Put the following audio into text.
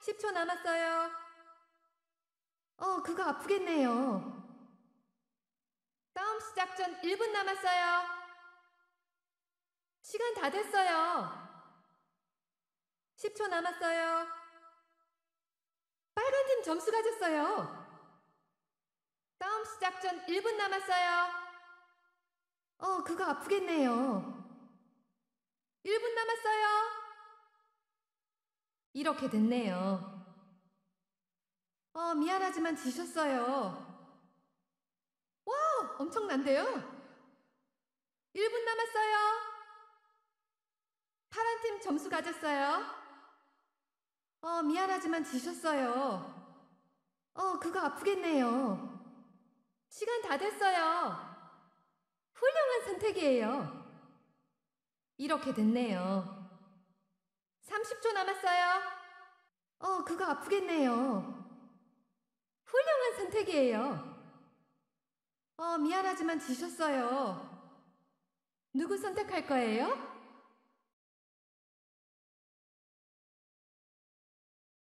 10초 남았어요. 어, 그거 아프겠네요. 싸움 시작 전 1분 남았어요. 시간 다 됐어요. 10초 남았어요. 빨간 팀 점수 가졌어요. 싸움 시작 전 1분 남았어요. 어, 그거 아프겠네요. 1분 남았어요. 이렇게 됐네요. 어, 미안하지만 지셨어요. 와, 엄청난데요? 1분 남았어요. 파란팀 점수 가졌어요. 어, 미안하지만 지셨어요. 어, 그거 아프겠네요. 시간 다 됐어요. 훌륭한 선택이에요. 이렇게 됐네요. 30초 남았어요. 어, 그거 아프겠네요. 훌륭한 선택이에요. 어, 미안하지만 지셨어요. 누구 선택할 거예요?